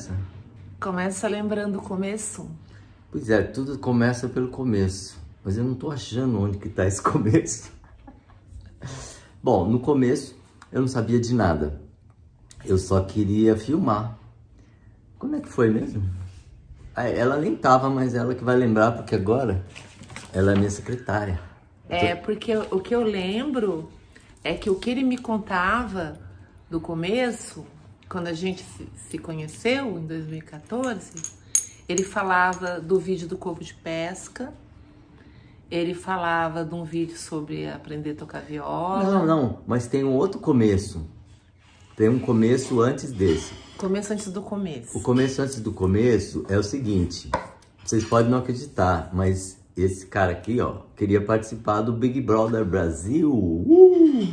começa? Começa lembrando o começo. Pois é, tudo começa pelo começo. Mas eu não tô achando onde que tá esse começo. Bom, no começo eu não sabia de nada. Eu só queria filmar. Como é que foi mesmo? Ah, ela nem tava, mas ela que vai lembrar, porque agora ela é minha secretária. É, porque o que eu lembro é que o que ele me contava do começo quando a gente se conheceu em 2014, ele falava do vídeo do corpo de pesca, ele falava de um vídeo sobre aprender a tocar viola. Não, não, mas tem um outro começo. Tem um começo antes desse. Começo antes do começo. O começo antes do começo é o seguinte: vocês podem não acreditar, mas esse cara aqui, ó, queria participar do Big Brother Brasil. Uh!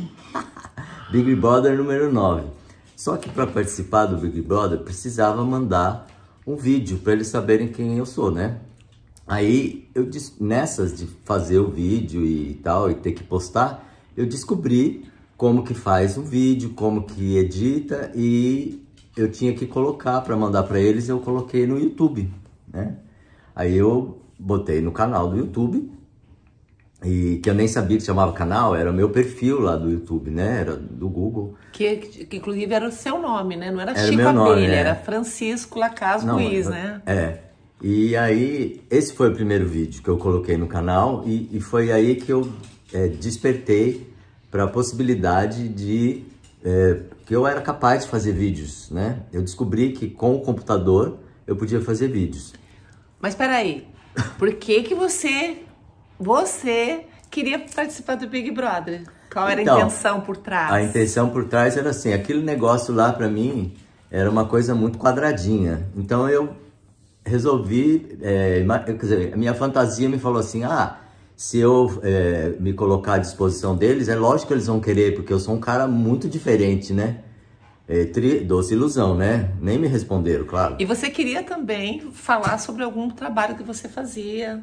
Big Brother número 9. Só que para participar do Big Brother precisava mandar um vídeo para eles saberem quem eu sou, né? Aí eu nessas de fazer o vídeo e tal e ter que postar, eu descobri como que faz um vídeo, como que edita e eu tinha que colocar para mandar para eles, eu coloquei no YouTube, né? Aí eu botei no canal do YouTube e que eu nem sabia que chamava canal, era meu perfil lá do YouTube, né? Era do Google. Que, que inclusive era o seu nome, né? Não era, era Chico meu nome, Abelha, é. era Francisco Lacaz Não, eu, né? É. E aí, esse foi o primeiro vídeo que eu coloquei no canal e, e foi aí que eu é, despertei para a possibilidade de é, que eu era capaz de fazer vídeos, né? Eu descobri que com o computador eu podia fazer vídeos. Mas peraí, por que que você você queria participar do Big Brother. Qual era então, a intenção por trás? A intenção por trás era assim, aquele negócio lá para mim era uma coisa muito quadradinha. Então eu resolvi, é, quer dizer, a minha fantasia me falou assim, ah, se eu é, me colocar à disposição deles, é lógico que eles vão querer, porque eu sou um cara muito diferente, né? É, tri, doce ilusão, né? Nem me responderam, claro. E você queria também falar sobre algum trabalho que você fazia.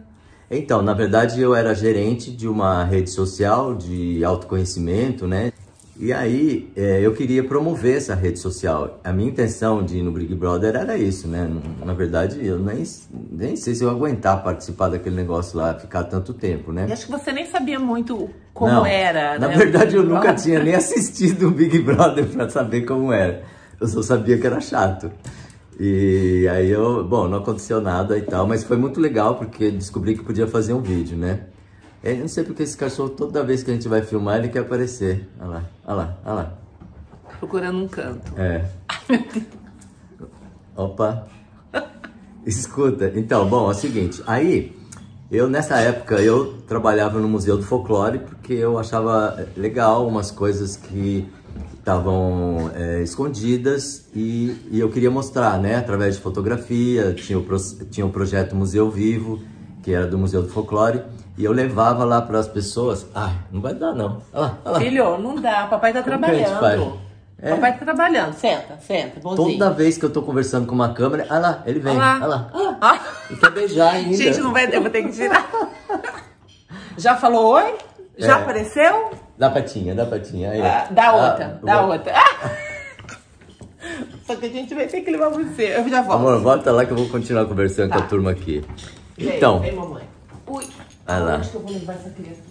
Então, na verdade, eu era gerente de uma rede social de autoconhecimento, né? E aí é, eu queria promover essa rede social. A minha intenção de ir no Big Brother era isso, né? Na verdade, eu nem, nem sei se eu aguentar participar daquele negócio lá, ficar tanto tempo, né? E acho que você nem sabia muito como Não, era, na né? Na verdade, eu nunca tinha nem assistido o Big Brother para saber como era. Eu só sabia que era chato. E aí eu, bom, não aconteceu nada e tal, mas foi muito legal porque descobri que podia fazer um vídeo, né? É, eu não sei porque esse cachorro, toda vez que a gente vai filmar, ele quer aparecer. Olha lá, olha lá, olha lá. Procurando um canto. É. Opa. Escuta, então, bom, é o seguinte, aí... Eu, nessa época, eu trabalhava no Museu do Folclore porque eu achava legal umas coisas que estavam é, escondidas e, e, eu queria mostrar, né, através de fotografia, tinha o, tinha o projeto Museu Vivo, que era do Museu do Folclore, e eu levava lá para as pessoas, ai, não vai dar não, olha lá, olha lá. Filho, não dá, papai tá Como trabalhando. É. Papai tá trabalhando, senta, senta, bonzinho. Toda vez que eu tô conversando com uma câmera, olha lá, ele vem, olha lá, olha lá. Ah. quer beijar ainda. Gente, não vai ter, vou ter que tirar. Já falou oi? Já é. apareceu? Dá patinha, dá patinha. Aí. Ah, dá ah, outra, ah, dá vou... outra. Só que a gente vai ter que levar você. Eu já volto. Amor, volta lá que eu vou continuar conversando tá. com a tá. turma aqui. Vem, então. Vem, mamãe. Ui. Vai lá. Acho que eu vou levar essa criança.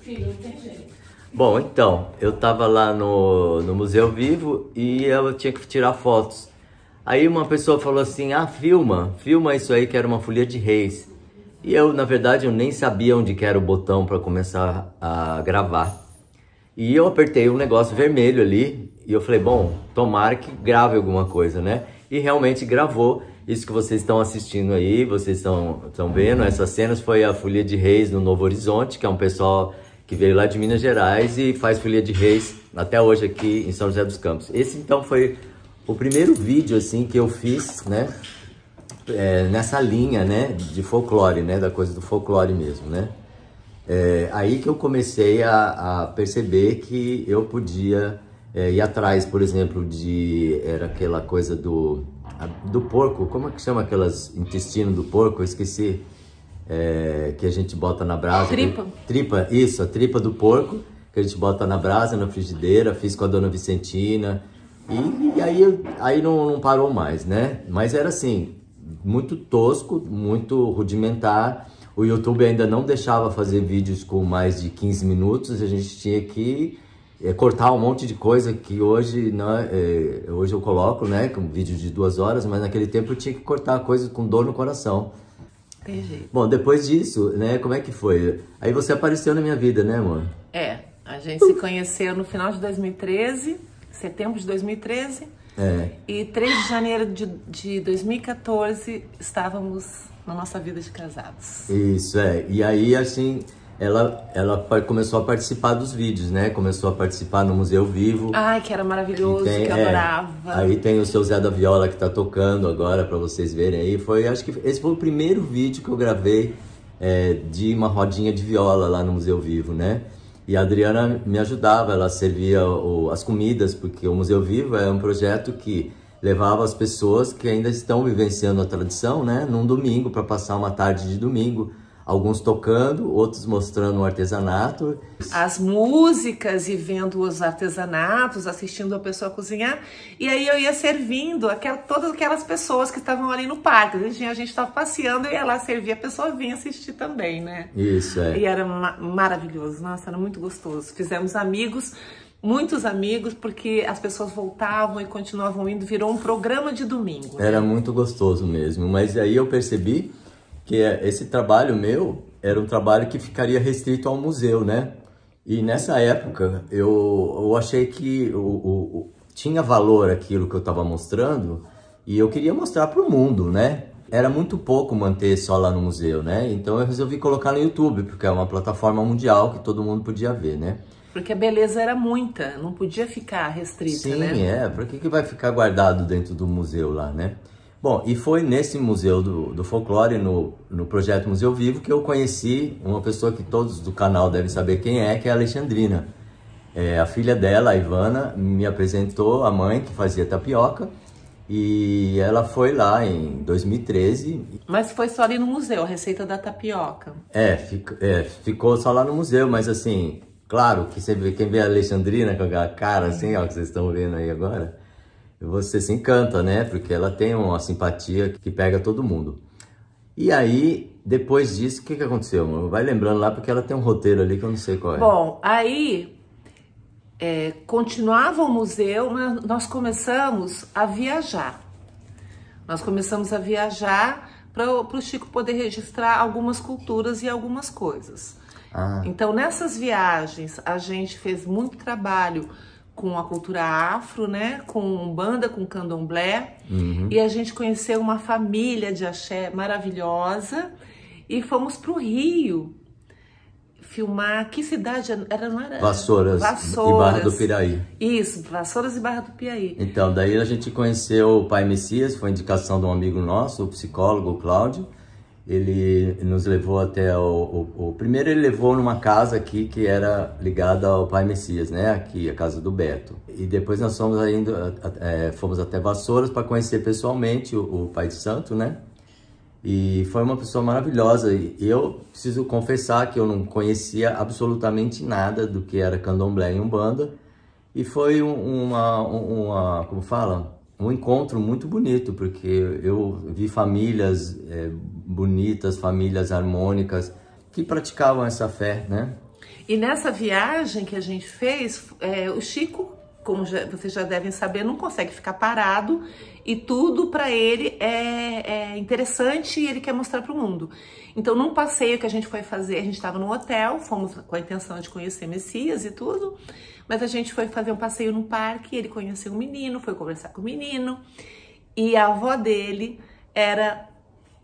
Filho, não tem jeito. Bom, então, eu tava lá no, no Museu Vivo e eu tinha que tirar fotos. Aí uma pessoa falou assim: ah, filma, filma isso aí que era uma folia de reis. E eu, na verdade, eu nem sabia onde que era o botão para começar a gravar. E eu apertei um negócio vermelho ali e eu falei, bom, tomara que grave alguma coisa, né? E realmente gravou isso que vocês estão assistindo aí, vocês estão, estão vendo. Essas cenas foi a Folia de Reis no Novo Horizonte, que é um pessoal que veio lá de Minas Gerais e faz Folia de Reis até hoje aqui em São José dos Campos. Esse então foi o primeiro vídeo assim que eu fiz, né? É, nessa linha, né? De folclore, né? Da coisa do folclore mesmo, né? É, aí que eu comecei a, a perceber que eu podia é, ir atrás, por exemplo, de era aquela coisa do a, do porco, como é que chama aquelas intestino do porco? Eu esqueci é, que a gente bota na brasa. Tripa. Que, tripa, isso, a tripa do porco que a gente bota na brasa, na frigideira. Fiz com a dona Vicentina e, e aí aí não, não parou mais, né? Mas era assim muito tosco, muito rudimentar o YouTube ainda não deixava fazer vídeos com mais de 15 minutos, a gente tinha que é, cortar um monte de coisa que hoje, né, é, hoje eu coloco, né, com vídeo de duas horas, mas naquele tempo eu tinha que cortar coisa com dor no coração. Entendi. Bom, depois disso, né, como é que foi? Aí você apareceu na minha vida, né, amor? É, a gente se conheceu no final de 2013, setembro de 2013. É. E 3 de janeiro de, de 2014 estávamos na nossa vida de casados. Isso, é. E aí, assim, ela, ela começou a participar dos vídeos, né? Começou a participar no Museu Vivo. Ai, que era maravilhoso, tem, que eu é, adorava. Aí tem o seu Zé da Viola que tá tocando agora para vocês verem aí. Foi, acho que esse foi o primeiro vídeo que eu gravei é, de uma rodinha de viola lá no Museu Vivo, né? E a Adriana me ajudava, ela servia o, as comidas, porque o Museu Vivo é um projeto que levava as pessoas que ainda estão vivenciando a tradição, né, num domingo para passar uma tarde de domingo, alguns tocando, outros mostrando o artesanato, as músicas e vendo os artesanatos, assistindo a pessoa cozinhar, e aí eu ia servindo aquela, todas aquelas pessoas que estavam ali no parque, a gente estava passeando e ia lá servir, a pessoa vinha assistir também, né? Isso é. E era ma maravilhoso, nossa, era muito gostoso. Fizemos amigos muitos amigos, porque as pessoas voltavam e continuavam indo, virou um programa de domingo. Né? Era muito gostoso mesmo, mas aí eu percebi que é, esse trabalho meu era um trabalho que ficaria restrito ao museu, né? E nessa época eu, eu achei que o, o, o tinha valor aquilo que eu estava mostrando e eu queria mostrar para o mundo, né? Era muito pouco manter só lá no museu, né? Então eu resolvi colocar no YouTube, porque é uma plataforma mundial que todo mundo podia ver, né? Porque a beleza era muita, não podia ficar restrita, Sim, né? Sim, é. Por que, que vai ficar guardado dentro do museu lá, né? Bom, e foi nesse Museu do, do Folclore, no, no projeto Museu Vivo, que eu conheci uma pessoa que todos do canal devem saber quem é, que é a Alexandrina. É, a filha dela, a Ivana, me apresentou a mãe que fazia tapioca e ela foi lá em 2013. Mas foi só ali no museu, a receita da tapioca. É, fico, é ficou só lá no museu, mas assim, Claro que você vê, quem vê a Alexandrina com aquela cara assim, ó, que vocês estão vendo aí agora, você se encanta, né? Porque ela tem uma simpatia que pega todo mundo. E aí, depois disso, o que, que aconteceu? Vai lembrando lá, porque ela tem um roteiro ali que eu não sei qual é. Bom, aí é, continuava o museu, nós começamos a viajar. Nós começamos a viajar para o Chico poder registrar algumas culturas e algumas coisas. Ah. Então, nessas viagens, a gente fez muito trabalho com a cultura afro, né? Com banda, com candomblé. Uhum. E a gente conheceu uma família de axé maravilhosa. E fomos para o Rio filmar. Que cidade era? Não era? Vassouras, Vassouras. e Barra do Piraí. Isso, Vassouras e Barra do Piraí. Então, daí a gente conheceu o Pai Messias, foi indicação de um amigo nosso, o psicólogo Cláudio ele nos levou até o, o, o, primeiro ele levou numa casa aqui que era ligada ao Pai Messias, né? Aqui a casa do Beto. E depois nós fomos ainda é, fomos até Vassouras para conhecer pessoalmente o, o, Pai de Santo, né? E foi uma pessoa maravilhosa. E eu preciso confessar que eu não conhecia absolutamente nada do que era Candomblé e Umbanda. E foi uma, uma como fala, um encontro muito bonito, porque eu vi famílias é, bonitas, famílias harmônicas que praticavam essa fé, né? E nessa viagem que a gente fez, é, o Chico, como já, vocês já devem saber, não consegue ficar parado e tudo para ele é, é, interessante e ele quer mostrar para o mundo. Então, num passeio que a gente foi fazer, a gente estava num hotel, fomos com a intenção de conhecer Messias e tudo, mas a gente foi fazer um passeio no parque, ele conheceu um menino, foi conversar com o menino e a avó dele era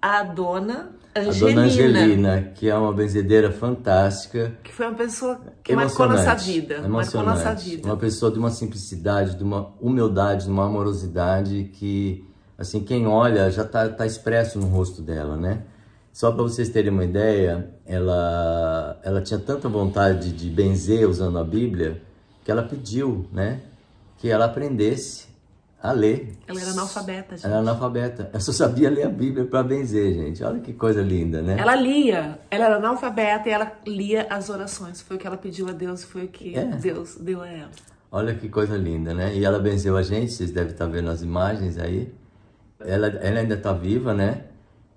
a dona Angelina. A dona Angelina, que é uma benzedeira fantástica. Que foi uma pessoa que marcou nossa vida. Marcou nossa vida. Uma pessoa de uma simplicidade, de uma humildade, de uma amorosidade que, assim, quem olha já está tá expresso no rosto dela, né? Só para vocês terem uma ideia, ela, ela tinha tanta vontade de benzer usando a Bíblia que ela pediu, né? Que ela aprendesse a ler. Ela era analfabeta, gente. Ela era analfabeta. Eu só sabia ler a Bíblia para benzer, gente. Olha que coisa linda, né? Ela lia. Ela era analfabeta e ela lia as orações. Foi o que ela pediu a Deus, foi o que é. Deus deu a ela. Olha que coisa linda, né? E ela benzeu a gente, vocês devem estar tá vendo as imagens aí. Ela, ela ainda está viva, né?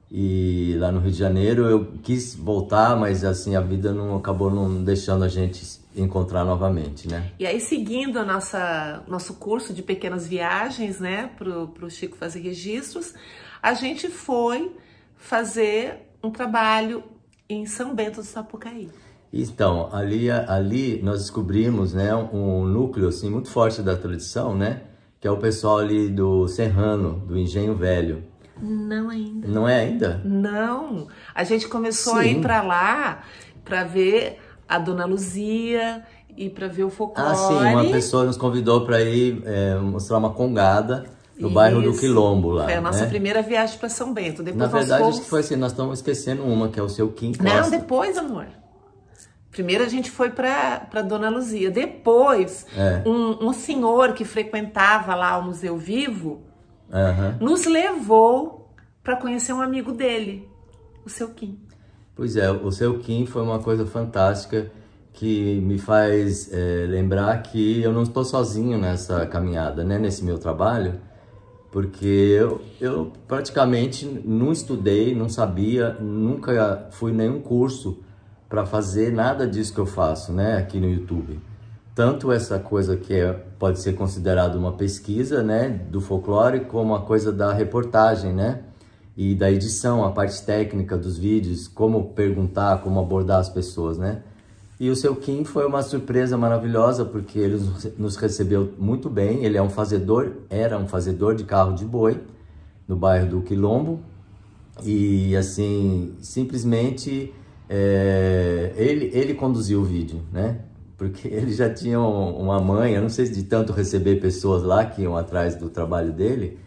E lá no Rio de Janeiro eu quis voltar, mas assim, a vida não acabou não deixando a gente encontrar novamente, né? E aí, seguindo a nossa nosso curso de pequenas viagens, né, para o Chico fazer registros, a gente foi fazer um trabalho em São Bento do Sapucaí. Então, ali, ali nós descobrimos né, um núcleo assim, muito forte da tradição, né? Que é o pessoal ali do Serrano, do Engenho Velho. Não ainda. Não é ainda? Não. A gente começou Sim. a ir para lá para ver a Dona Luzia e para ver o folclore. Ah, sim, uma pessoa nos convidou para ir é, mostrar uma congada no Isso. bairro do Quilombo lá. Foi a nossa né? primeira viagem para São Bento. Depois Na verdade, fomos... acho que foi assim, nós estamos esquecendo uma, que é o seu Kim Costa. Não, depois, amor. Primeiro a gente foi para Dona Luzia. Depois, é. um, um, senhor que frequentava lá o Museu Vivo uhum. nos levou para conhecer um amigo dele, o seu Kim. Pois é, o seu Kim foi uma coisa fantástica que me faz é, lembrar que eu não estou sozinho nessa caminhada, né, nesse meu trabalho, porque eu, eu praticamente não estudei, não sabia, nunca fui nenhum curso para fazer nada disso que eu faço, né, aqui no YouTube. Tanto essa coisa que é, pode ser considerada uma pesquisa, né, do folclore, como a coisa da reportagem, né? e da edição, a parte técnica dos vídeos, como perguntar, como abordar as pessoas, né? E o seu Kim foi uma surpresa maravilhosa porque ele nos recebeu muito bem. Ele é um fazedor, era um fazedor de carro de boi no bairro do Quilombo e assim simplesmente é, ele ele conduziu o vídeo, né? Porque ele já tinha uma mãe, eu não sei se de tanto receber pessoas lá que iam atrás do trabalho dele,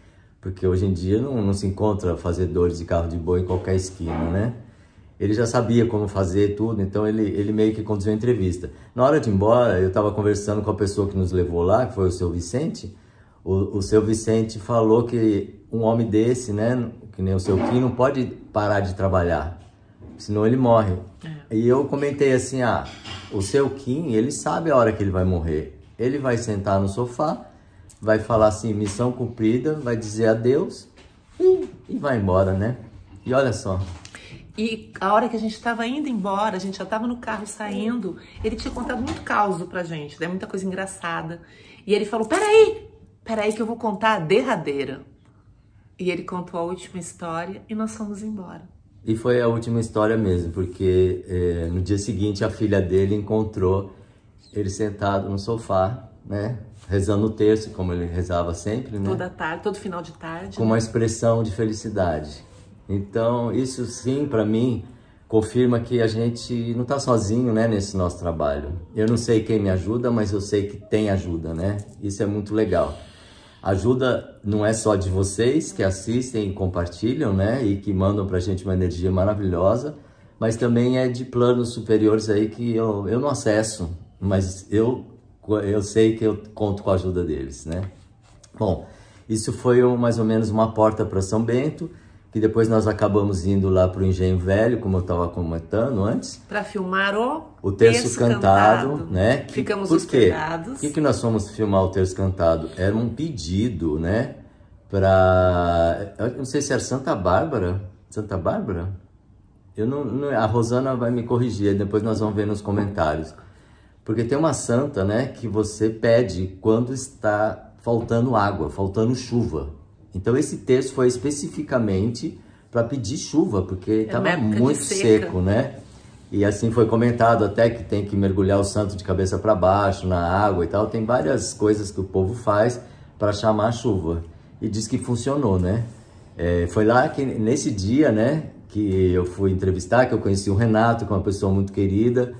porque hoje em dia não, não se encontra fazedores de carro de boi em qualquer esquina, né? Ele já sabia como fazer tudo, então ele, ele meio que conduziu a entrevista. Na hora de ir embora, eu estava conversando com a pessoa que nos levou lá, que foi o seu Vicente. O, o seu Vicente falou que um homem desse, né, que nem o seu Kim, não pode parar de trabalhar, senão ele morre. É. E eu comentei assim, ah, o seu Kim, ele sabe a hora que ele vai morrer. Ele vai sentar no sofá, vai falar assim, missão cumprida, vai dizer adeus e, e vai embora, né? E olha só. E a hora que a gente estava indo embora, a gente já estava no carro saindo, ele tinha contado muito caos pra gente, né? Muita coisa engraçada. E ele falou, peraí, peraí que eu vou contar a derradeira. E ele contou a última história e nós fomos embora. E foi a última história mesmo, porque é, no dia seguinte a filha dele encontrou ele sentado no sofá, né? rezando o terço, como ele rezava sempre, né? Toda tarde, todo final de tarde. Com uma expressão de felicidade. Então, isso sim, para mim, confirma que a gente não está sozinho, né, nesse nosso trabalho. Eu não sei quem me ajuda, mas eu sei que tem ajuda, né? Isso é muito legal. Ajuda não é só de vocês que assistem e compartilham, né, e que mandam para a gente uma energia maravilhosa, mas também é de planos superiores aí que eu, eu não acesso, mas eu eu sei que eu conto com a ajuda deles, né? Bom, isso foi mais ou menos uma porta para São Bento, que depois nós acabamos indo lá para o Engenho Velho, como eu estava comentando antes. Para filmar o, o Terço, terço cantado, cantado, né? Ficamos por hospedados. O que, que nós fomos filmar o Terço Cantado? Era um pedido, né? Para... não sei se era Santa Bárbara. Santa Bárbara? Eu não, não, a Rosana vai me corrigir, depois nós vamos ver nos comentários porque tem uma santa, né, que você pede quando está faltando água, faltando chuva. Então esse texto foi especificamente para pedir chuva, porque estava é muito seco, né? E assim foi comentado até que tem que mergulhar o santo de cabeça para baixo na água e tal. Tem várias coisas que o povo faz para chamar a chuva. E diz que funcionou, né? É, foi lá que nesse dia, né, que eu fui entrevistar, que eu conheci o Renato, que é uma pessoa muito querida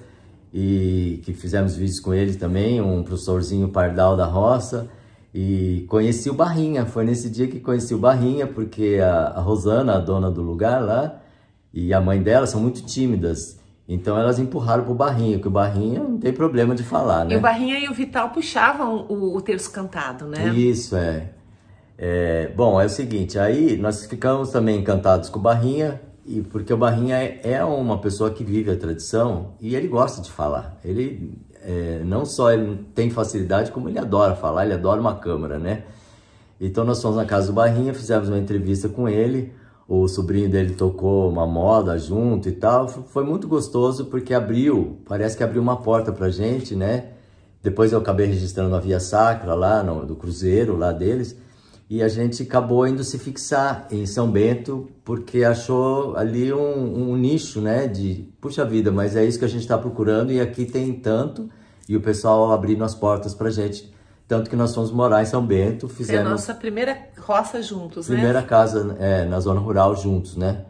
e que fizemos vídeos com ele também, um professorzinho pardal da roça. E conheci o Barrinha, foi nesse dia que conheci o Barrinha, porque a, a Rosana, a dona do lugar lá, e a mãe dela são muito tímidas. Então elas empurraram pro Barrinha, que o Barrinha não tem problema de falar, né? E o né? Barrinha e o Vital puxavam o, o terço cantado, né? Isso, é. é. Bom, é o seguinte, aí nós ficamos também encantados com o Barrinha, e porque o Barrinha é, é uma pessoa que vive a tradição e ele gosta de falar. Ele é, não só ele tem facilidade, como ele adora falar, ele adora uma câmera, né? Então nós fomos na casa do Barrinha, fizemos uma entrevista com ele, o sobrinho dele tocou uma moda junto e tal. Foi muito gostoso porque abriu, parece que abriu uma porta pra gente, né? Depois eu acabei registrando a Via Sacra lá no, do cruzeiro lá deles e a gente acabou indo se fixar em São Bento porque achou ali um, um nicho, né? De puxa vida, mas é isso que a gente está procurando e aqui tem tanto e o pessoal abrindo as portas para gente. Tanto que nós fomos morar em São Bento, fizemos. Foi a nossa primeira roça juntos, primeira né? Primeira casa é, na zona rural juntos, né?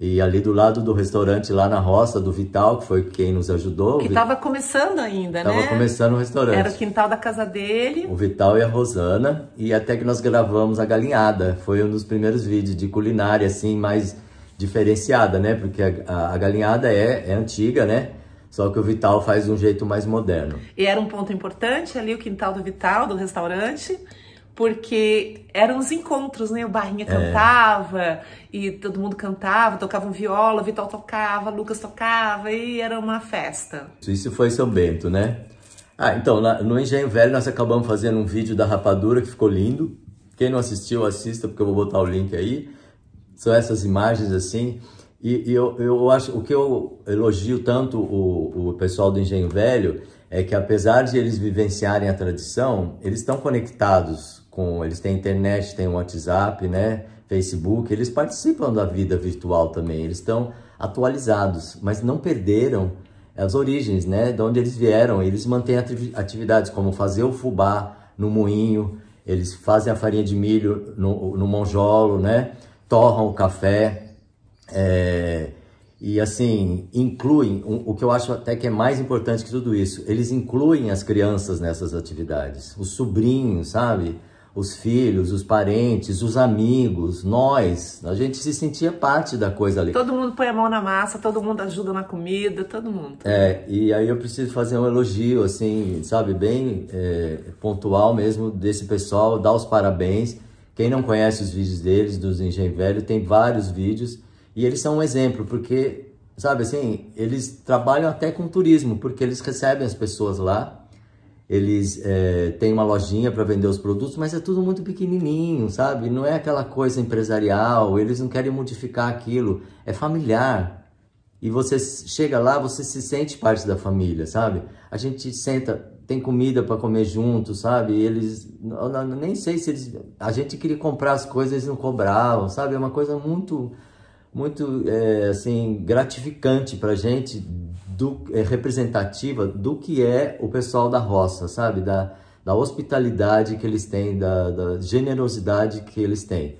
E ali do lado do restaurante, lá na roça do Vital, que foi quem nos ajudou. Que estava começando ainda, tava né? Estava começando o restaurante. Era o quintal da casa dele. O Vital e a Rosana. E até que nós gravamos a galinhada. Foi um dos primeiros vídeos de culinária, assim, mais diferenciada, né? Porque a, a, a galinhada é, é antiga, né? Só que o Vital faz de um jeito mais moderno. E era um ponto importante ali, o quintal do Vital, do restaurante porque eram os encontros, né? O Barrinha é. cantava e todo mundo cantava, tocavam um viola, Vital tocava, Lucas tocava e era uma festa. Isso foi São Bento, né? Ah, então, no Engenho Velho nós acabamos fazendo um vídeo da rapadura que ficou lindo. Quem não assistiu, assista, porque eu vou botar o link aí. São essas imagens assim. E, e eu, eu acho, o que eu elogio tanto o, o pessoal do Engenho Velho é que apesar de eles vivenciarem a tradição, eles estão conectados com eles têm internet, têm WhatsApp, né? Facebook, eles participam da vida virtual também, eles estão atualizados, mas não perderam as origens, né? De onde eles vieram, eles mantêm atividades como fazer o fubá no moinho, eles fazem a farinha de milho no, no monjolo, né? Torram o café, é... e assim, incluem, o que eu acho até que é mais importante que tudo isso, eles incluem as crianças nessas atividades, os sobrinhos, sabe? os filhos, os parentes, os amigos, nós. A gente se sentia parte da coisa ali. Todo mundo põe a mão na massa, todo mundo ajuda na comida, todo mundo. É, e aí eu preciso fazer um elogio, assim, sabe, bem é, pontual mesmo desse pessoal, dar os parabéns. Quem não conhece os vídeos deles, dos Engenho Velho, tem vários vídeos. E eles são um exemplo, porque, sabe assim, eles trabalham até com turismo, porque eles recebem as pessoas lá eles é, têm uma lojinha para vender os produtos, mas é tudo muito pequenininho, sabe? Não é aquela coisa empresarial, eles não querem modificar aquilo, é familiar. E você chega lá, você se sente parte da família, sabe? A gente senta, tem comida para comer junto, sabe? E eles, eu nem sei se eles, a gente queria comprar as coisas, eles não cobravam, sabe? É uma coisa muito muito é, assim gratificante para gente do, é, representativa do que é o pessoal da roça sabe da, da hospitalidade que eles têm da, da generosidade que eles têm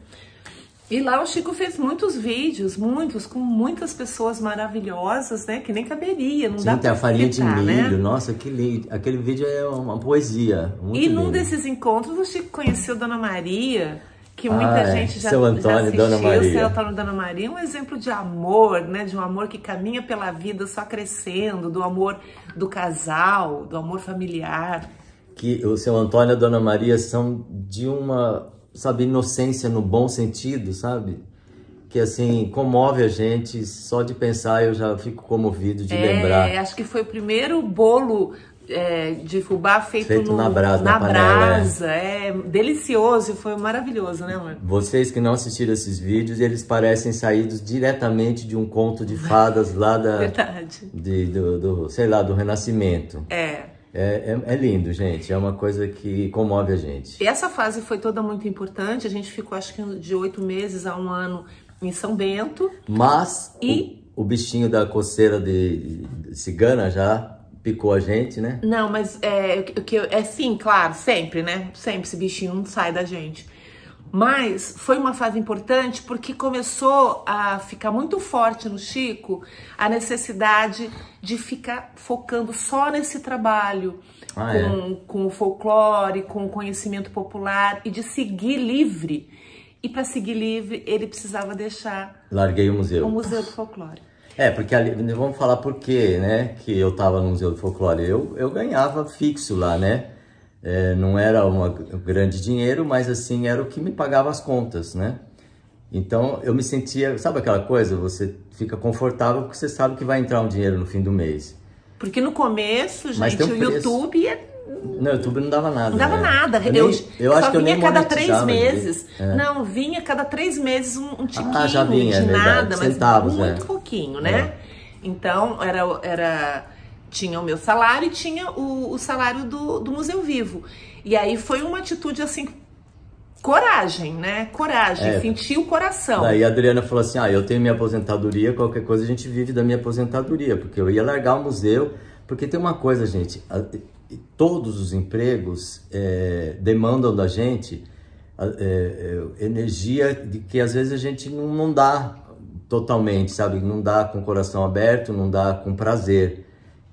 e lá o Chico fez muitos vídeos, muitos, com muitas pessoas maravilhosas, né? Que nem caberia, não Sim, dá tem pra a farinha de né? milho, né? nossa, aquele, aquele vídeo é uma poesia. e lindo. num desses encontros o Chico conheceu Dona Maria, que muita Ai, ah, é. gente já, seu Antônio, já assistiu, Dona seu Antônio Dona Maria, um exemplo de amor, né? De um amor que caminha pela vida só crescendo, do amor do casal, do amor familiar. Que o seu Antônio e a Dona Maria são de uma, sabe, inocência no bom sentido, sabe? que assim comove a gente só de pensar eu já fico comovido de é, lembrar. Acho que foi o primeiro bolo é, de fubá feito, feito no, na brasa. Na, na brasa. é. é delicioso, foi maravilhoso, né, amor? Vocês que não assistiram esses vídeos, eles parecem saídos diretamente de um conto de fadas lá da. Verdade. De, do, do, sei lá, do Renascimento. É. É, é, é, lindo, gente. É uma coisa que comove a gente. E essa fase foi toda muito importante. A gente ficou, acho que, de oito meses a um ano em São Bento. Mas e... o, o bichinho da coceira de cigana já picou a gente, né? Não, mas é, o que é sim, claro, sempre, né? Sempre esse bichinho não sai da gente. Mas foi uma fase importante porque começou a ficar muito forte no Chico a necessidade de ficar focando só nesse trabalho, ah, com, é. com o folclore, com o conhecimento popular e de seguir livre. E para seguir livre, ele precisava deixar. Larguei o museu. O Museu do Folclore. É, porque ali, né, vamos falar por quê, né? Que eu tava no Museu do Folclore. Eu, eu ganhava fixo lá, né? É, não era uma, um grande dinheiro, mas assim, era o que me pagava as contas, né? Então eu me sentia, sabe aquela coisa? Você fica confortável porque você sabe que vai entrar um dinheiro no fim do mês. Porque no começo, gente, um o YouTube é no YouTube não dava nada. Não dava né? nada. Eu, eu, nem, eu acho que eu nem vinha cada três meses. É. Não, vinha cada três meses um, um tiquinho ah, já vinha, de é nada, mas Centavos, muito é. pouquinho, né? É. Então, era, era tinha o meu salário e tinha o, o salário do, do Museu Vivo. E aí foi uma atitude assim coragem, né? Coragem, é. sentir o coração. aí a Adriana falou assim: ah, eu tenho minha aposentadoria, qualquer coisa a gente vive da minha aposentadoria, porque eu ia largar o museu. Porque tem uma coisa, gente, todos os empregos é, demandam da gente é, é, energia de que às vezes a gente não, não dá totalmente, sabe? Não dá com o coração aberto, não dá com prazer.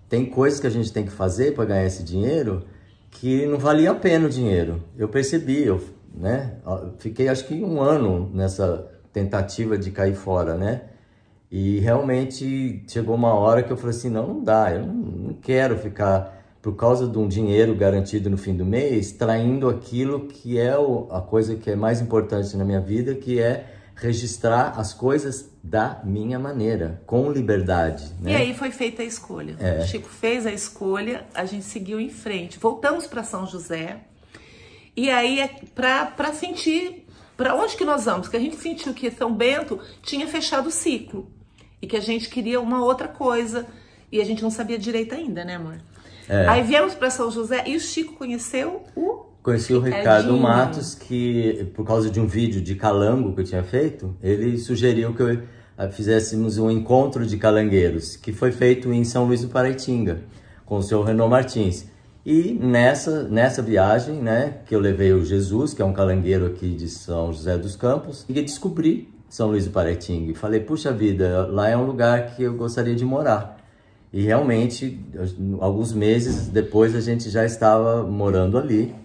Tem coisas que a gente tem que fazer para ganhar esse dinheiro que não valia a pena o dinheiro. Eu percebi, eu né? Fiquei acho que um ano nessa tentativa de cair fora, né? E realmente chegou uma hora que eu falei assim, não, não dá, eu não, não quero ficar por causa de um dinheiro garantido no fim do mês, traindo aquilo que é o, a coisa que é mais importante na minha vida, que é registrar as coisas da minha maneira, com liberdade. Né? E aí foi feita a escolha. É. Chico fez a escolha, a gente seguiu em frente. Voltamos para São José. E aí é para sentir para onde que nós vamos, que a gente sentiu que São Bento tinha fechado o ciclo e que a gente queria uma outra coisa e a gente não sabia direito ainda, né, amor? É. Aí viemos para São José e o Chico conheceu o. Conheci o Ricardo Matos, que por causa de um vídeo de calango que eu tinha feito, ele sugeriu que eu ah, fizéssemos um encontro de calangueiros, que foi feito em São Luís do Paraitinga, com o seu Renan Martins. E nessa, nessa viagem, né, que eu levei o Jesus, que é um calangueiro aqui de São José dos Campos, e descobri são Luís do Paraitinga. E falei, puxa vida, lá é um lugar que eu gostaria de morar. E realmente, alguns meses depois, a gente já estava morando ali,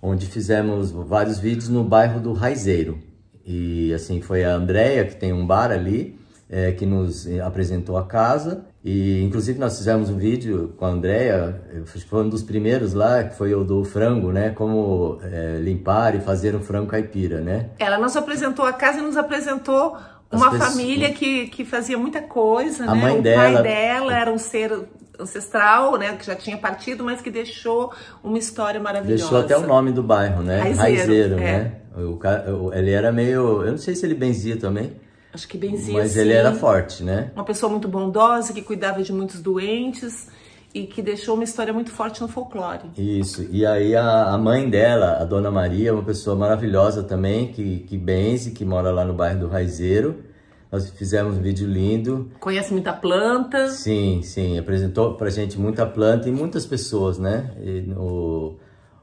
onde fizemos vários vídeos no bairro do Raizeiro. E assim, foi a Andrea, que tem um bar ali, é, que nos apresentou a casa. E inclusive nós fizemos um vídeo com a Andrea, foi um dos primeiros lá, que foi o do frango, né? Como é, limpar e fazer um frango caipira, né? Ela nos apresentou a casa e nos apresentou uma pessoas... família que, que fazia muita coisa, a né? Mãe o dela... pai dela era um ser ancestral, né? Que já tinha partido, mas que deixou uma história maravilhosa. Deixou até o nome do bairro, né? Raizeiro, Raizeiro é. né? O ele era meio... Eu não sei se ele benzia também. Acho que benzia, Mas sim. ele era forte, né? Uma pessoa muito bondosa, que cuidava de muitos doentes e que deixou uma história muito forte no folclore. Isso, e aí a, a, mãe dela, a Dona Maria, é uma pessoa maravilhosa também, que, que benze, que mora lá no bairro do Raizeiro. Nós fizemos um vídeo lindo. Conhece muita planta. Sim, sim, apresentou pra gente muita planta e muitas pessoas, né? E, o,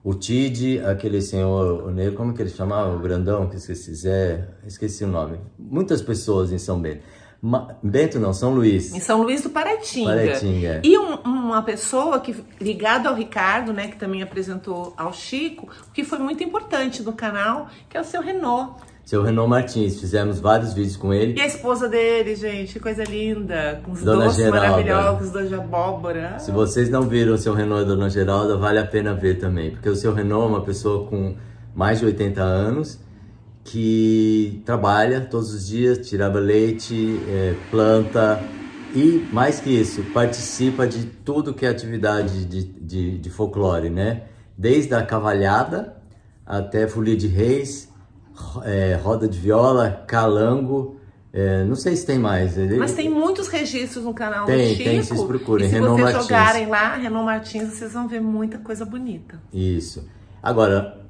o Tid, aquele senhor, o negro, como que ele chamava? O grandão, que esqueci, Zé, esqueci o nome. Muitas pessoas em São Bento. Ma... Bento não, São Luís. Em São Luís do Paratinga. Paratinga. E um, uma pessoa que ligada ao Ricardo, né, que também apresentou ao Chico, que foi muito importante no canal, que é o seu Renault. Seu Renault Martins, fizemos vários vídeos com ele. E a esposa dele, gente, coisa linda. Com os Dona doces Geralda. maravilhosos, da de abóbora. Se vocês não viram o seu Renault e Dona Geralda, vale a pena ver também. Porque o seu Renault é uma pessoa com mais de 80 anos que trabalha todos os dias, tirava leite, é, planta e, mais que isso, participa de tudo que é atividade de, de, de folclore, né? Desde a cavalhada até folia de reis, é, roda de viola, calango, é, não sei se tem mais. Ele... Mas tem muitos registros no canal tem, do Chico. Tem, vocês procurem. E se Renan vocês Martins. jogarem lá, Renan Martins, vocês vão ver muita coisa bonita. Isso. Agora,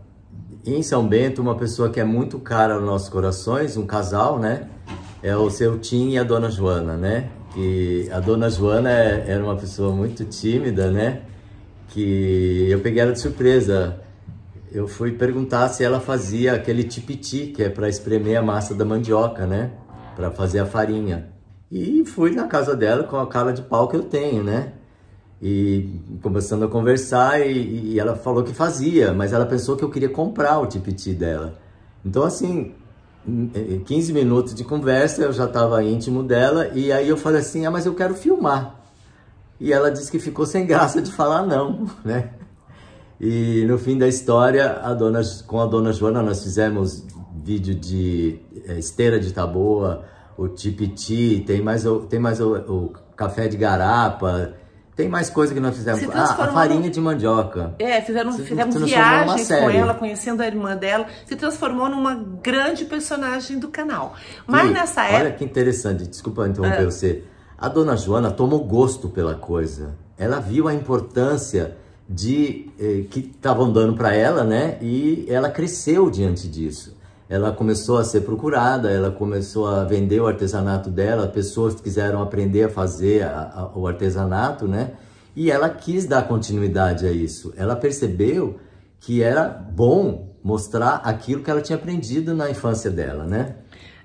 em São Bento, uma pessoa que é muito cara aos nossos corações, um casal, né? É o seu Tim e a dona Joana, né? Que a dona Joana é, era uma pessoa muito tímida, né? Que eu peguei ela de surpresa. Eu fui perguntar se ela fazia aquele tipiti, que é para espremer a massa da mandioca, né? Para fazer a farinha. E fui na casa dela com a cara de pau que eu tenho, né? e começando a conversar e, e, ela falou que fazia, mas ela pensou que eu queria comprar o tipiti dela. Então assim, 15 minutos de conversa, eu já estava íntimo dela e aí eu falei assim: "Ah, mas eu quero filmar". E ela disse que ficou sem graça de falar não, né? E no fim da história, a dona, com a dona Joana nós fizemos vídeo de é, esteira de taboa, o tipiti, tem mais o, tem mais o, o café de garapa, tem mais coisa que nós fizemos. Ah, a farinha de mandioca. É, fizeram, fizemos viagens com ela, conhecendo a irmã dela. Se transformou numa grande personagem do canal. Mas e, nessa época... Olha que interessante, desculpa interromper ah. você. A dona Joana tomou gosto pela coisa. Ela viu a importância de eh, que estavam dando para ela, né? E ela cresceu diante disso ela começou a ser procurada, ela começou a vender o artesanato dela, pessoas quiseram aprender a fazer a, a, o artesanato, né? E ela quis dar continuidade a isso. Ela percebeu que era bom mostrar aquilo que ela tinha aprendido na infância dela, né?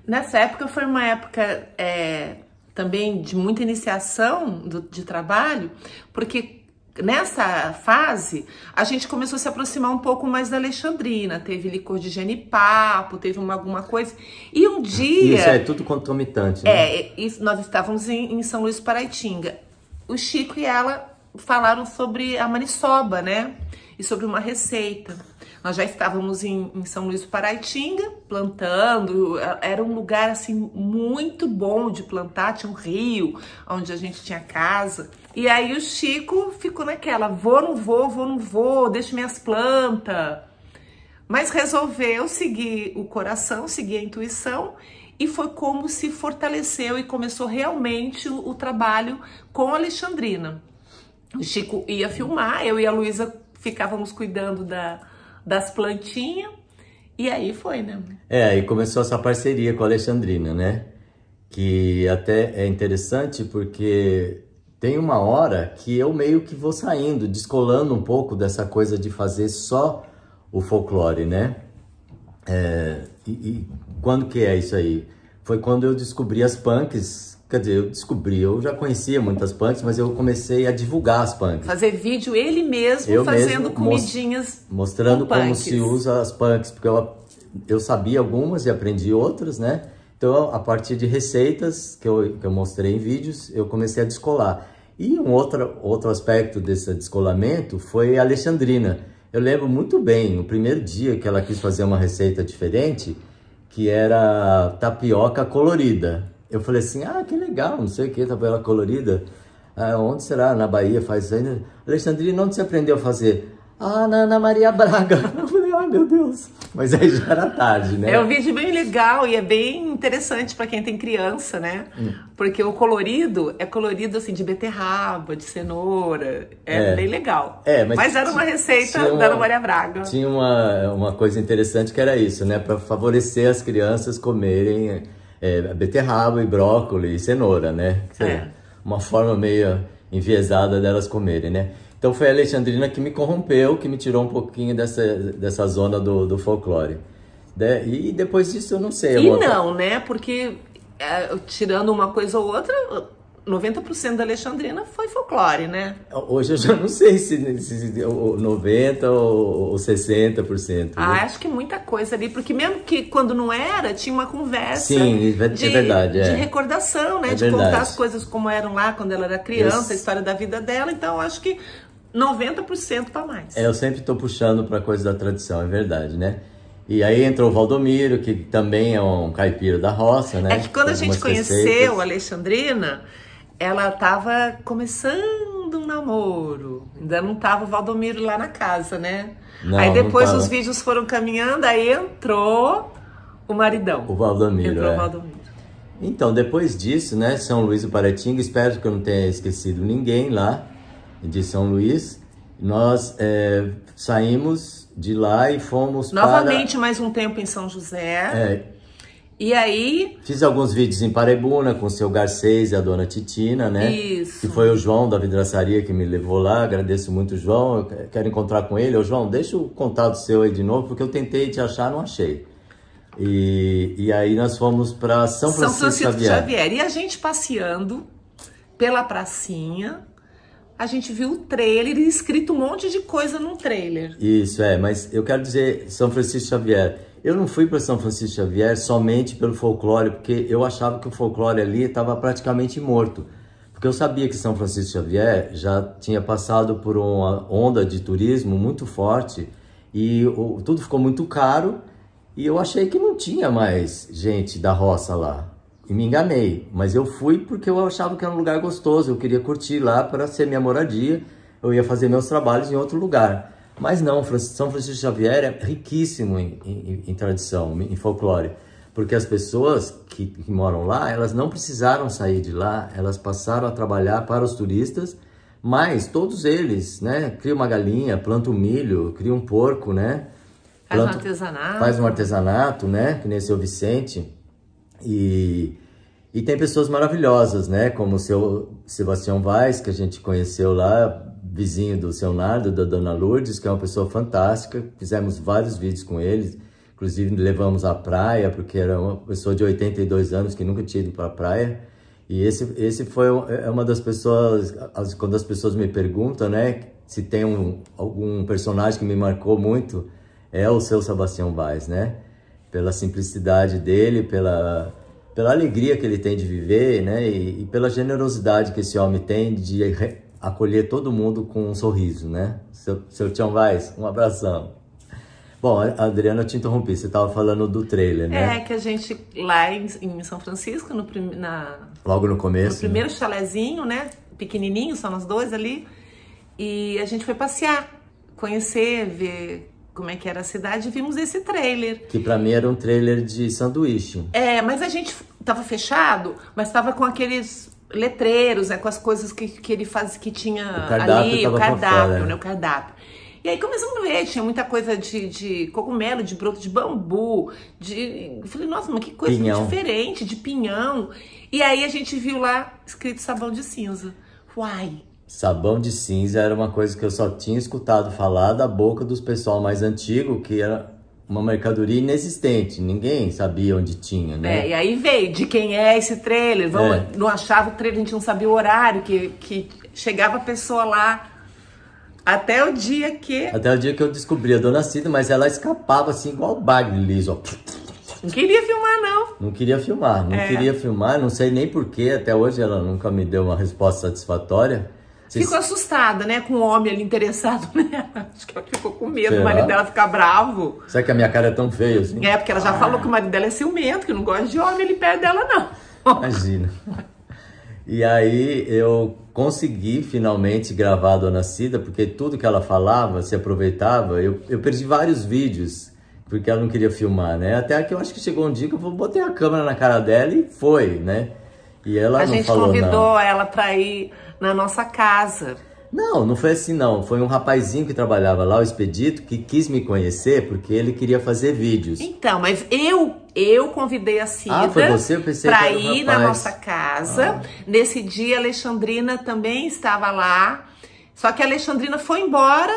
Nessa época foi uma época é, também de muita iniciação do, de trabalho, porque nessa fase, a gente começou a se aproximar um pouco mais da Alexandrina. Teve licor de genipapo, teve uma, alguma coisa. E um dia. Isso é tudo concomitante, né? É, nós estávamos em, em São Luís Paraitinga. O Chico e ela falaram sobre a maniçoba, né? E sobre uma receita. Nós já estávamos em, em São Luís do Paraitinga, plantando. Era um lugar, assim, muito bom de plantar. Tinha um rio onde a gente tinha casa. E aí o Chico ficou naquela, vou, não vou, vou, não vou, deixo minhas plantas. Mas resolveu seguir o coração, seguir a intuição e foi como se fortaleceu e começou realmente o, o trabalho com a Alexandrina. O Chico ia filmar, eu e a Luísa ficávamos cuidando da, das plantinhas e aí foi, né? É, aí começou essa parceria com a Alexandrina, né? Que até é interessante porque tem uma hora que eu meio que vou saindo, descolando um pouco dessa coisa de fazer só o folclore, né? É, e, e, quando que é isso aí? Foi quando eu descobri as punks, quer dizer, eu descobri, eu já conhecia muitas punks, mas eu comecei a divulgar as punks. Fazer vídeo ele mesmo eu fazendo mesmo comidinhas mostrando com como se usa as punks, porque eu, eu sabia algumas e aprendi outras, né? Então, a partir de receitas que eu, que eu mostrei em vídeos, eu comecei a descolar. E um outro, outro aspecto desse descolamento foi a Alexandrina. Eu lembro muito bem o primeiro dia que ela quis fazer uma receita diferente, que era tapioca colorida. Eu falei assim: ah, que legal, não sei o que, tapioca colorida. Ah, onde será? Na Bahia faz ainda. Alexandrina, onde você aprendeu a fazer? Ah, na Ana Maria Braga. meu Deus. Mas aí já era tarde, né? É um vídeo bem legal e é bem interessante para quem tem criança, né? Hum. Porque o colorido é colorido assim de beterraba, de cenoura. É, é. bem legal. É, mas, mas era uma receita uma, da Maria Braga. Tinha uma, uma coisa interessante que era isso, né? Para favorecer as crianças comerem é, beterraba e brócolis e cenoura, né? É. Uma forma meio enviesada delas comerem, né? Então foi a Alexandrina que me corrompeu, que me tirou um pouquinho dessa, dessa zona do, do folclore. De, né? e depois disso eu não sei. E outra... Tá? não, né? Porque é, tirando uma coisa ou outra, 90% da Alexandrina foi folclore, né? Hoje eu já não sei se, se, se 90% ou, ou 60%. Né? Ah, acho que muita coisa ali, porque mesmo que quando não era, tinha uma conversa. Sim, é, é de, é verdade. É. De recordação, né? É de verdade. contar as coisas como eram lá quando ela era criança, Isso. a história da vida dela. Então, acho que 90% para mais. É, eu sempre estou puxando para coisa da tradição, é verdade, né? E aí entrou o Valdomiro, que também é um caipira da roça, né? É que quando a gente conheceu receitas. a Alexandrina, ela estava começando um namoro. Ainda não estava o Valdomiro lá na casa, né? Não, aí depois os vídeos foram caminhando, aí entrou o maridão. O Valdomiro. Entrou é. o Valdomiro. Então, depois disso, né, São Luís do Paratinga, espero que eu não tenha esquecido ninguém lá de São Luís. Nós é, saímos de lá e fomos Novamente para... mais um tempo em São José. É. E aí... Fiz alguns vídeos em Paraibuna com o seu Garcês e a dona Titina, né? Isso. Que foi o João da vidraçaria que me levou lá. Agradeço muito o João. Eu quero encontrar com ele. Ô, João, deixa o contato seu aí de novo, porque eu tentei te achar, não achei. E, e aí nós fomos para São Francisco, São Francisco Xavier. Xavier. E a gente passeando pela pracinha, a gente viu o trailer e escrito um monte de coisa no trailer. Isso, é, mas eu quero dizer, São Francisco Xavier. Eu não fui para São Francisco Xavier somente pelo folclore, porque eu achava que o folclore ali estava praticamente morto. Porque eu sabia que São Francisco Xavier já tinha passado por uma onda de turismo muito forte e o, tudo ficou muito caro. E eu achei que não tinha mais gente da roça lá e me enganei, mas eu fui porque eu achava que era um lugar gostoso, eu queria curtir lá para ser minha moradia, eu ia fazer meus trabalhos em outro lugar. Mas não, São Francisco Xavier é riquíssimo em, em, em tradição, em folclore, porque as pessoas que, que moram lá, elas não precisaram sair de lá, elas passaram a trabalhar para os turistas, mas todos eles, né, cria uma galinha, planta um milho, cria um porco, né, Planta, faz um artesanato. Faz um artesanato, né? Que nem o seu Vicente. E, e tem pessoas maravilhosas, né? Como o seu Sebastião Vaz, que a gente conheceu lá, vizinho do seu Nardo, da Dona Lourdes, que é uma pessoa fantástica. Fizemos vários vídeos com ele, inclusive levamos à praia, porque era uma pessoa de 82 anos que nunca tinha ido para a praia. E esse, esse foi é uma das pessoas, as, quando as pessoas me perguntam, né, se tem um, algum personagem que me marcou muito, é o seu Sebastião Vaz, né? Pela simplicidade dele, pela pela alegria que ele tem de viver, né? E, e pela generosidade que esse homem tem de acolher todo mundo com um sorriso, né? Seu, seu Tião Vaz, um abração. Bom, Adriana, eu te interrompi, você estava falando do trailer, né? É, que a gente lá em, em São Francisco, no, na, logo no começo, no primeiro né? chalezinho, né? Pequenininho, só nós dois ali, e a gente foi passear, conhecer, ver como é que era a cidade e vimos esse trailer. Que para mim era um trailer de sanduíche. É, mas a gente tava fechado, mas tava com aqueles letreiros, né, com as coisas que, que ele faz, que tinha o ali, o cardápio, né, o cardápio. E aí começamos a ver, tinha muita coisa de, de cogumelo, de broto de bambu, de... Eu falei, nossa, mas que coisa pinhão. diferente, de pinhão. E aí a gente viu lá escrito sabão de cinza. Uai, Sabão de cinza era uma coisa que eu só tinha escutado falar da boca dos pessoal mais antigo, que era uma mercadoria inexistente, ninguém sabia onde tinha, né? É, e aí veio de quem é esse trailer, Vamos, é. não achava o trailer, a gente não sabia o horário que, que chegava a pessoa lá. Até o dia que. Até o dia que eu descobri a dona Cida, mas ela escapava assim, igual o bagre liso, ó. Não queria filmar, não. Não queria filmar, não é. queria filmar, não sei nem porquê, até hoje ela nunca me deu uma resposta satisfatória. Vocês... Ficou assustada, né? Com o homem ali interessado nela. Né? Acho que ela ficou com medo do marido dela ficar bravo. Será que a minha cara é tão feia assim? É, porque ela já ah. falou que o marido dela é ciumento, que não gosta de homem ali perto dela, não. Imagina. E aí eu consegui finalmente gravar a Dona Cida, porque tudo que ela falava se aproveitava. Eu, eu perdi vários vídeos, porque ela não queria filmar, né? Até que eu acho que chegou um dia que eu botei a câmera na cara dela e foi, né? E ela a não falou A gente convidou não. ela para ir na nossa casa. Não, não foi assim não. Foi um rapazinho que trabalhava lá, o Expedito, que quis me conhecer porque ele queria fazer vídeos. Então, mas eu eu convidei a ah, Cida ah, para ir na nossa casa. Ah. Nesse dia, a Alexandrina também estava lá. Só que a Alexandrina foi embora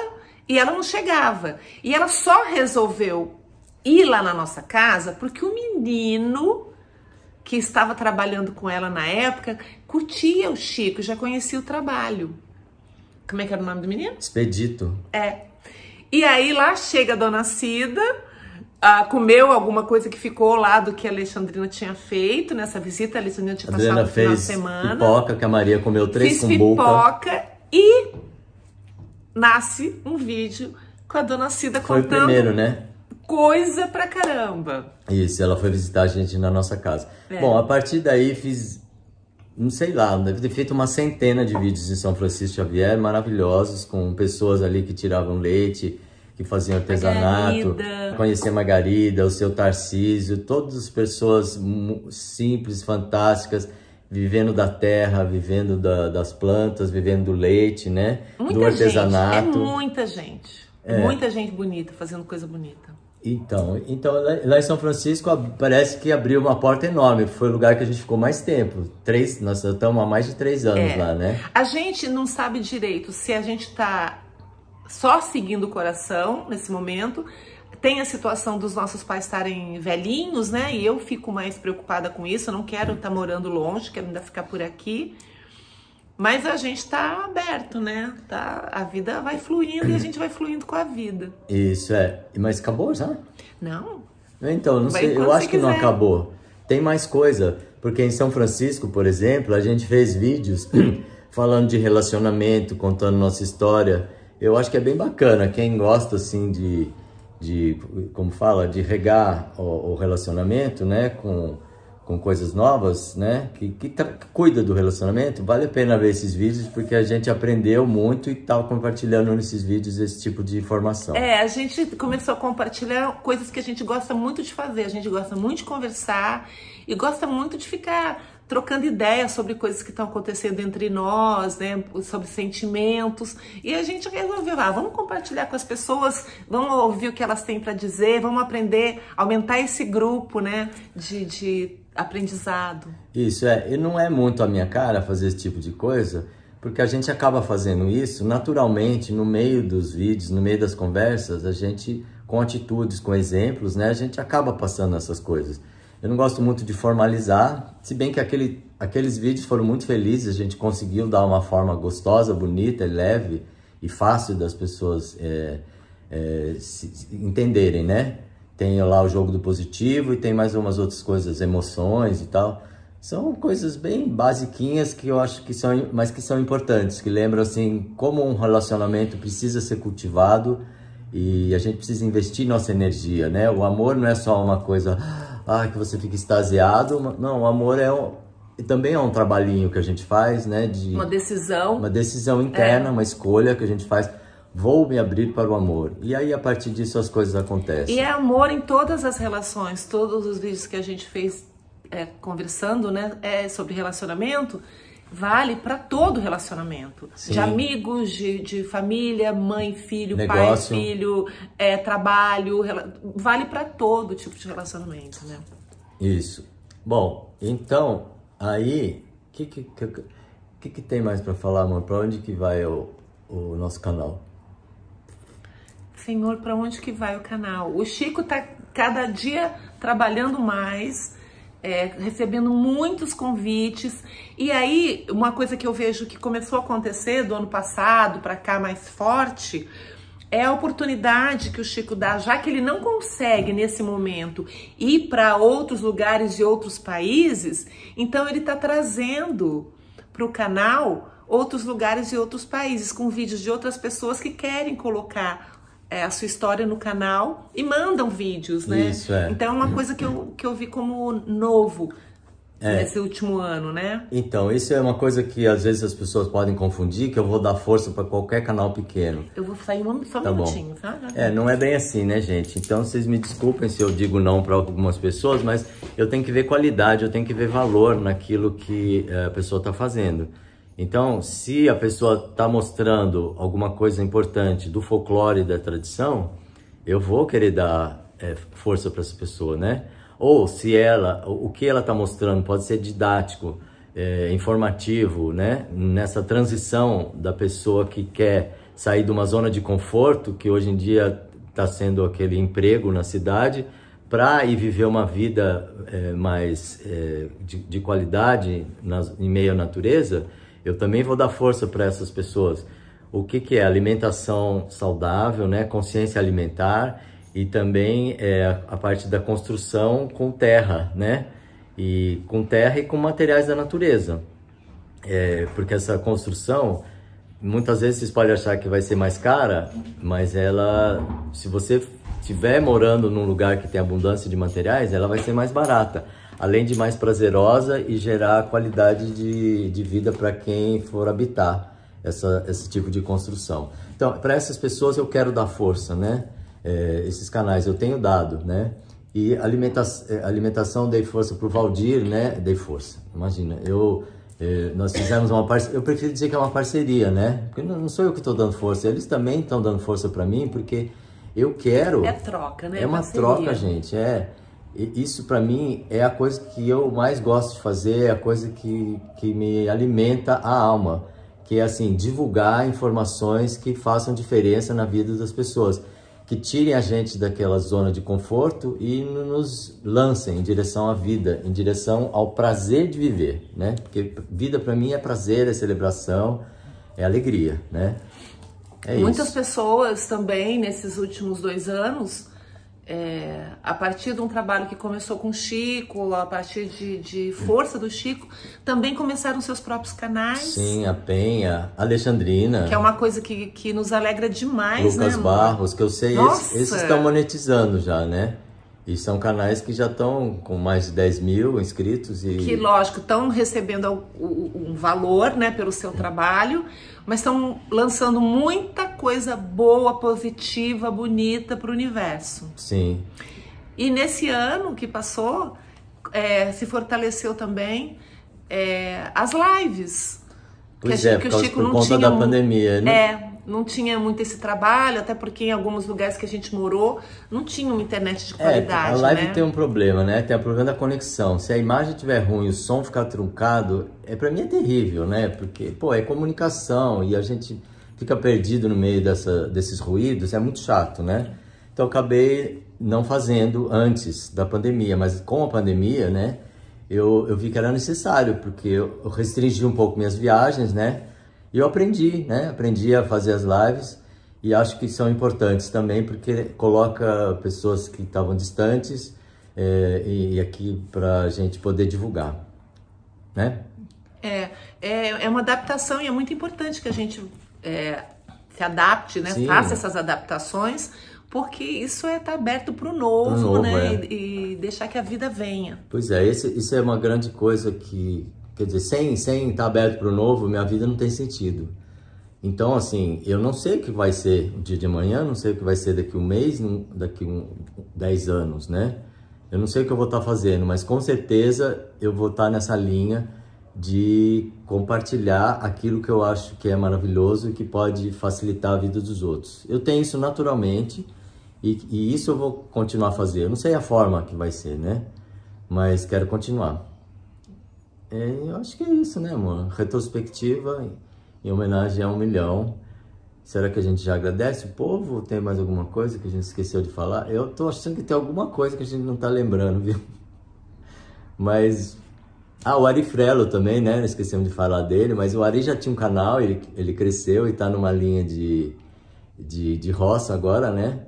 e ela não chegava. E ela só resolveu ir lá na nossa casa porque o menino que estava trabalhando com ela na época curtia o Chico, já conhecia o trabalho. Como é que era o nome do menino? Expedito. É. E aí lá chega a dona Cida, uh, comeu alguma coisa que ficou lá do que a Alexandrina tinha feito nessa né? visita. A Alexandrina tinha passado Adriana fez semana. pipoca, que a Maria comeu três com pipoca e nasce um vídeo com a dona Cida contando. Foi o primeiro, né? coisa pra caramba. Isso, ela foi visitar a gente na nossa casa. É. Bom, a partir daí fiz, não sei lá, deve ter feito uma centena de vídeos em São Francisco Xavier, maravilhosos, com pessoas ali que tiravam leite, que faziam artesanato. Margarida. Conhecer Margarida, o seu Tarcísio, todas as pessoas simples, fantásticas vivendo da terra, vivendo da, das plantas, vivendo do leite, né? Muita do artesanato. Gente, é muita gente. É. Muita gente bonita, fazendo coisa bonita. Então, então lá em São Francisco parece que abriu uma porta enorme. Foi o lugar que a gente ficou mais tempo. Três, nós estamos há mais de três anos é. lá, né? A gente não sabe direito se a gente está só seguindo o coração nesse momento. Tem a situação dos nossos pais estarem velhinhos, né? E eu fico mais preocupada com isso. Eu não quero estar tá morando longe, quero ainda ficar por aqui. Mas a gente tá aberto, né? Tá, a vida vai fluindo e a gente vai fluindo com a vida. Isso é. Mas acabou já? Não. Então, não sei, eu acho que quiser. não acabou. Tem mais coisa, porque em São Francisco, por exemplo, a gente fez vídeos falando de relacionamento, contando nossa história. Eu acho que é bem bacana quem gosta assim de de como fala, de regar o, o relacionamento, né, com com coisas novas, né? Que, que, que, cuida do relacionamento, vale a pena ver esses vídeos porque a gente aprendeu muito e tal compartilhando nesses vídeos esse tipo de informação. É, a gente começou a compartilhar coisas que a gente gosta muito de fazer, a gente gosta muito de conversar e gosta muito de ficar trocando ideias sobre coisas que estão acontecendo entre nós, né, sobre sentimentos. E a gente resolveu, ah, vamos compartilhar com as pessoas, vamos ouvir o que elas têm para dizer, vamos aprender, aumentar esse grupo, né, de, de aprendizado. Isso, é. E não é muito a minha cara fazer esse tipo de coisa, porque a gente acaba fazendo isso naturalmente, no meio dos vídeos, no meio das conversas, a gente, com atitudes, com exemplos, né? A gente acaba passando essas coisas. Eu não gosto muito de formalizar, se bem que aquele, aqueles vídeos foram muito felizes, a gente conseguiu dar uma forma gostosa, bonita, leve e fácil das pessoas é, é, se, entenderem, né? Tem lá o jogo do positivo e tem mais umas outras coisas, emoções e tal. São coisas bem basiquinhas que eu acho que são, mas que são importantes, que lembram assim como um relacionamento precisa ser cultivado e a gente precisa investir nossa energia, né? O amor não é só uma coisa ah, que você fica extasiado, não, o amor é um, também é um trabalhinho que a gente faz, né? De, uma decisão. Uma decisão interna, é. uma escolha que a gente faz vou me abrir para o amor. E aí, a partir disso, as coisas acontecem. E é amor em todas as relações. Todos os vídeos que a gente fez é, conversando né, é, sobre relacionamento vale para todo relacionamento. Sim. De amigos, de, de, família, mãe, filho, Negócio. pai, filho, é, trabalho. Vale para todo tipo de relacionamento, né? Isso. Bom, então, aí, o que que, que, que, que, tem mais para falar, amor? Para onde que vai o, o nosso canal? Senhor, para onde que vai o canal? O Chico tá cada dia trabalhando mais, é, recebendo muitos convites. E aí, uma coisa que eu vejo que começou a acontecer do ano passado para cá mais forte é a oportunidade que o Chico dá, já que ele não consegue nesse momento ir para outros lugares e outros países, então ele está trazendo para o canal outros lugares e outros países com vídeos de outras pessoas que querem colocar é, a sua história no canal e mandam vídeos, né? Isso, é. Então é uma coisa que eu, que eu vi como novo é. nesse último ano, né? Então, isso é uma coisa que às vezes as pessoas podem confundir, que eu vou dar força para qualquer canal pequeno. Eu vou sair um, só um tá minutinho, tá? É, não é bem assim, né, gente? Então, vocês me desculpem se eu digo não para algumas pessoas, mas eu tenho que ver qualidade, eu tenho que ver valor naquilo que eh, a pessoa está fazendo. Então, se a pessoa está mostrando alguma coisa importante do folclore e da tradição, eu vou querer dar é, força para essa pessoa, né? Ou se ela, o que ela está mostrando pode ser didático, é, informativo, né? Nessa transição da pessoa que quer sair de uma zona de conforto, que hoje em dia está sendo aquele emprego na cidade, para ir viver uma vida é, mais é, de, de, qualidade nas, em meio à natureza, eu também vou dar força para essas pessoas. O que, que é alimentação saudável, né? consciência alimentar e também é, a parte da construção com terra, né? E com terra e com materiais da natureza. É, porque essa construção, muitas vezes vocês podem achar que vai ser mais cara, mas ela, se você estiver morando num lugar que tem abundância de materiais, ela vai ser mais barata além de mais prazerosa e gerar qualidade de, de vida para quem for habitar essa, esse tipo de construção. Então, para essas pessoas eu quero dar força, né? É, esses canais eu tenho dado, né? E alimenta é, alimentação dei força para o Valdir, né? Dei força. Imagina, eu é, nós fizemos uma parceria, eu prefiro dizer que é uma parceria, né? Porque não, sou eu que estou dando força, eles também estão dando força para mim, porque eu quero. É troca, né? É uma parceria. troca, gente. É isso para mim é a coisa que eu mais gosto de fazer, é a coisa que, que me alimenta a alma, que é assim, divulgar informações que façam diferença na vida das pessoas, que tirem a gente daquela zona de conforto e nos lancem em direção à vida, em direção ao prazer de viver, né? Porque vida para mim é prazer, é celebração, é alegria, né? É Muitas isso. pessoas também nesses últimos dois anos é, a partir de um trabalho que começou com o Chico, a partir de, de força do Chico, também começaram seus próprios canais. Sim, a Penha, Alexandrina. Que é uma coisa que, que nos alegra demais, Lucas né, Barros, que eu sei, Nossa. esses estão monetizando já, né? E são canais que já estão com mais de 10 mil inscritos e. Que lógico, estão recebendo um valor né, pelo seu é. trabalho, mas estão lançando muita coisa boa, positiva, bonita para o universo. Sim. E nesse ano que passou, é, se fortaleceu também é, as lives. Pois é, que, é, que o Chico por não conta tinha da pandemia, né? É, não tinha muito esse trabalho, até porque em alguns lugares que a gente morou não tinha uma internet de é, qualidade. É, a live né? tem um problema, né? Tem o problema da conexão. Se a imagem estiver ruim, o som ficar truncado, é para mim é terrível, né? Porque pô, é comunicação e a gente fica perdido no meio dessa, desses ruídos, é muito chato, né? Então acabei não fazendo antes da pandemia, mas com a pandemia, né? Eu, eu vi que era necessário, porque eu restringi um pouco minhas viagens, né? E eu aprendi, né? Aprendi a fazer as lives e acho que são importantes também porque coloca pessoas que estavam distantes é, e, e aqui para a gente poder divulgar, né? É, é, é uma adaptação e é muito importante que a gente é, se adapte, né? Sim. Faça essas adaptações porque isso é estar tá aberto para o novo, pro novo, né? É. E, e, deixar que a vida venha. Pois é, esse, isso é uma grande coisa que Quer dizer, sem sem estar tá aberto para o novo, minha vida não tem sentido. Então, assim, eu não sei o que vai ser o dia de amanhã, não sei o que vai ser daqui um mês, daqui um 10 anos, né? Eu não sei o que eu vou estar tá fazendo, mas com certeza eu vou estar tá nessa linha de compartilhar aquilo que eu acho que é maravilhoso e que pode facilitar a vida dos outros. Eu tenho isso naturalmente e, e isso eu vou continuar a fazer. Eu não sei a forma que vai ser, né? Mas quero continuar. É, eu acho que é isso, né, amor? Retrospectiva em homenagem a um milhão. Será que a gente já agradece o povo? Tem mais alguma coisa que a gente esqueceu de falar? Eu tô achando que tem alguma coisa que a gente não tá lembrando, viu? Mas. Ah, o Ari Frello também, né? Não esquecemos de falar dele, mas o Ari já tinha um canal, ele, ele cresceu e tá numa linha de, de, de roça agora, né?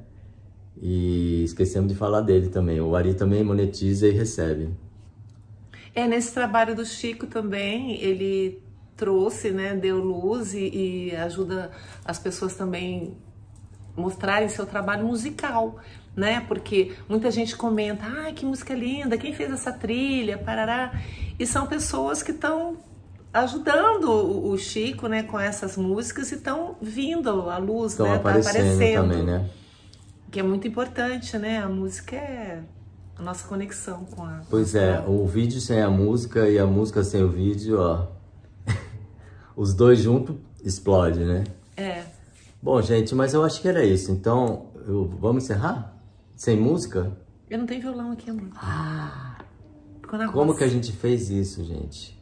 E esquecemos de falar dele também. O Ari também monetiza e recebe. É, nesse trabalho do Chico também, ele trouxe, né, deu luz e, e ajuda as pessoas também mostrarem seu trabalho musical, né? Porque muita gente comenta, ah, que música linda, quem fez essa trilha, parará. E são pessoas que estão ajudando o, Chico, né, com essas músicas e estão vindo à luz, estão né? Tá aparecendo tá aparecendo também, né? Que é muito importante, né? A música é a nossa conexão com a. Pois é, o vídeo sem a música e a música sem o vídeo, ó. Os dois juntos explode, né? É. Bom, gente, mas eu acho que era isso. Então, eu... vamos encerrar? Sem música? Eu não tenho violão aqui, amor. Ah! Como que a gente fez isso, gente?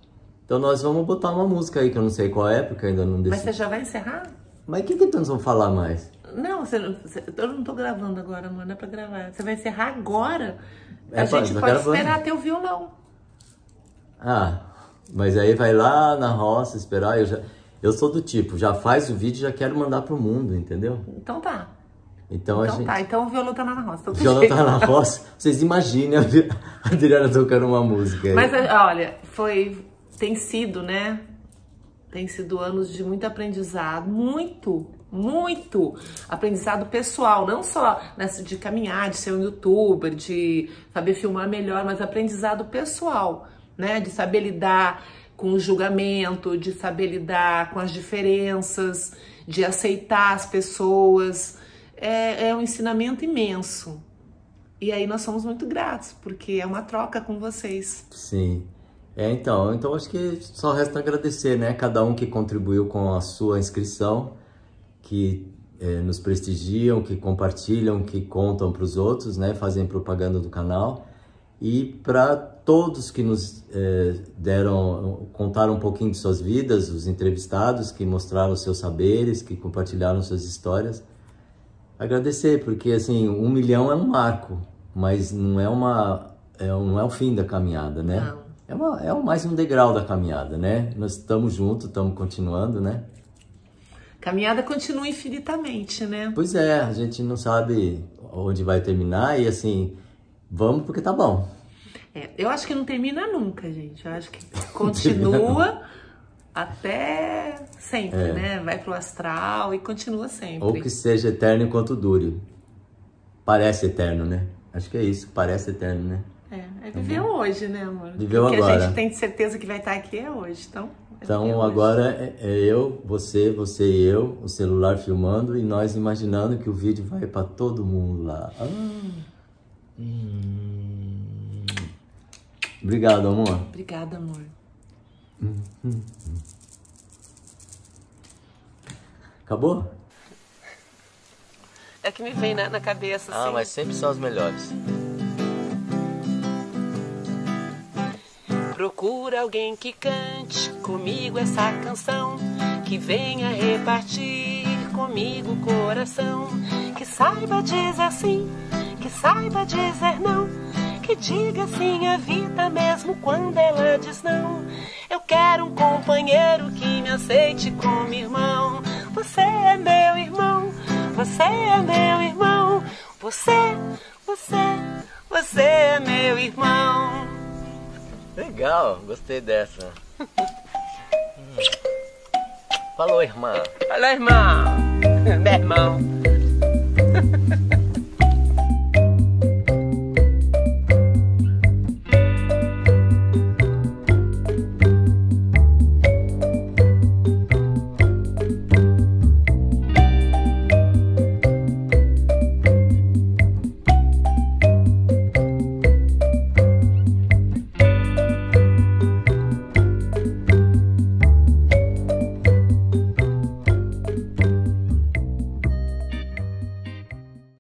Então nós vamos botar uma música aí, que eu não sei qual é, porque ainda não decidi. Mas você já vai encerrar? Mas o que, que nós vamos falar mais? Não, você, você, eu não tô gravando agora, mano. É pra gravar. Você vai encerrar agora. É, a gente tá pode gravando. esperar até o violão. Ah, mas aí vai lá na roça esperar. Eu, já, eu sou do tipo, já faz o vídeo já quero mandar pro mundo, entendeu? Então tá. Então, então a gente... tá, então o violão tá lá na roça. Então o violão tá tá na roça. Vocês imaginem a Adriana tocando uma música. Aí. Mas eh, olha, foi. Tem sido, né? Tem sido anos de muito aprendizado, muito muito aprendizado pessoal, não só nessa de caminhar, de ser um youtuber, de saber filmar melhor, mas aprendizado pessoal, né? De saber lidar com o julgamento, de saber lidar com as diferenças, de aceitar as pessoas. É, é um ensinamento imenso. E aí nós somos muito gratos, porque é uma troca com vocês. Sim. É, então, então acho que só resta agradecer, né? Cada um que contribuiu com a sua inscrição que é, nos prestigiam, que compartilham, que contam para os outros, né? Fazem propaganda do canal e para todos que nos é, deram, contaram um pouquinho de suas vidas, os entrevistados que mostraram seus saberes, que compartilharam suas histórias, agradecer porque assim um milhão é um marco, mas não é uma é, não é o fim da caminhada, né? Não. É, uma, é mais um degrau da caminhada, né? Nós estamos juntos, estamos continuando, né? caminhada continua infinitamente, né? Pois é, a gente não sabe onde vai terminar e assim, vamos porque tá bom. É, eu acho que não termina nunca, gente. Eu acho que continua até sempre, é. né? Vai pro astral e continua sempre. Ou que seja eterno enquanto dure. Parece eterno, né? Acho que é isso, parece eterno, né? É, é tá viver hoje, né, amor? Viveu agora. O que a gente tem certeza que vai estar tá aqui é hoje, então... É então agora é, é eu, você, você e eu, o celular filmando e nós imaginando que o vídeo vai para todo mundo lá. Ah. Hum. Obrigado, amor. Obrigada, amor. Acabou? É que me vem na, né, na cabeça. Ah, assim. mas sempre são os melhores. Procura alguém que cante comigo essa canção, que venha repartir comigo o coração, que saiba dizer sim, que saiba dizer não, que diga sim à vida mesmo quando ela diz não. Eu quero um companheiro que me aceite como irmão. Você é meu irmão, você é meu irmão, você, você, você é meu irmão. Legal, gostei dessa. Hum. Falou, irmã. Falou, irmão. Meu irmão.